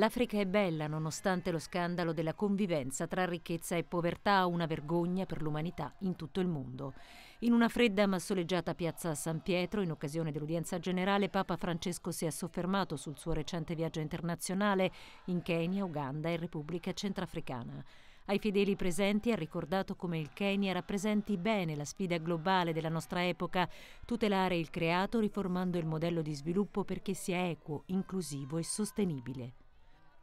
L'Africa è bella nonostante lo scandalo della convivenza tra ricchezza e povertà, una vergogna per l'umanità in tutto il mondo. In una fredda ma soleggiata piazza San Pietro, in occasione dell'udienza generale, Papa Francesco si è soffermato sul suo recente viaggio internazionale in Kenya, Uganda e Repubblica Centrafricana. Ai fedeli presenti ha ricordato come il Kenya rappresenti bene la sfida globale della nostra epoca, tutelare il creato riformando il modello di sviluppo perché sia equo, inclusivo e sostenibile.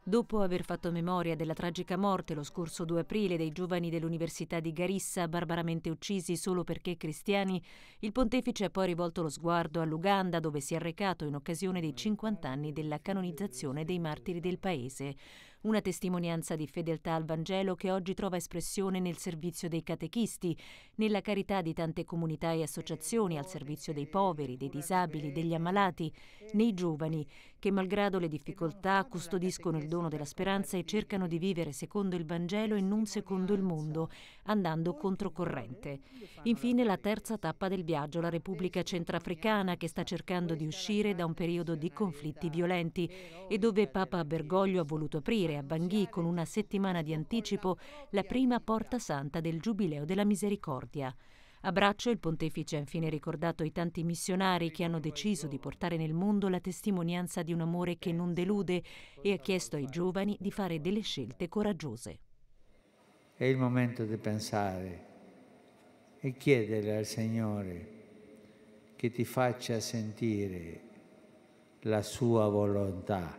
Dopo aver fatto memoria della tragica morte lo scorso 2 aprile dei giovani dell'Università di Garissa barbaramente uccisi solo perché cristiani, il pontefice ha poi rivolto lo sguardo all'Uganda dove si è recato in occasione dei 50 anni della canonizzazione dei martiri del paese. Una testimonianza di fedeltà al Vangelo che oggi trova espressione nel servizio dei catechisti, nella carità di tante comunità e associazioni al servizio dei poveri, dei disabili, degli ammalati, nei giovani, che malgrado le difficoltà custodiscono il dono della speranza e cercano di vivere secondo il Vangelo e non secondo il mondo, andando controcorrente. Infine la terza tappa del viaggio, la Repubblica Centrafricana che sta cercando di uscire da un periodo di conflitti violenti e dove Papa Bergoglio ha voluto aprire a Bangui con una settimana di anticipo la prima porta santa del Giubileo della Misericordia. A braccio il pontefice ha infine ricordato i tanti missionari che hanno deciso di portare nel mondo la testimonianza di un amore che non delude e ha chiesto ai giovani di fare delle scelte coraggiose. È il momento di pensare e chiedere al Signore che ti faccia sentire la sua volontà,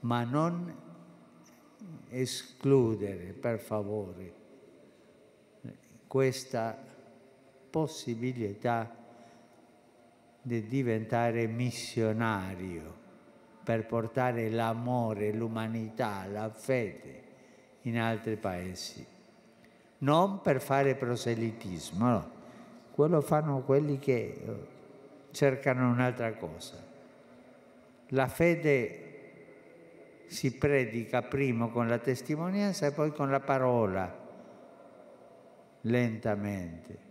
ma non escludere, per favore, questa volontà possibilità di diventare missionario per portare l'amore, l'umanità, la fede in altri paesi. Non per fare proselitismo, no. quello fanno quelli che eh, cercano un'altra cosa. La fede si predica prima con la testimonianza e poi con la parola, lentamente.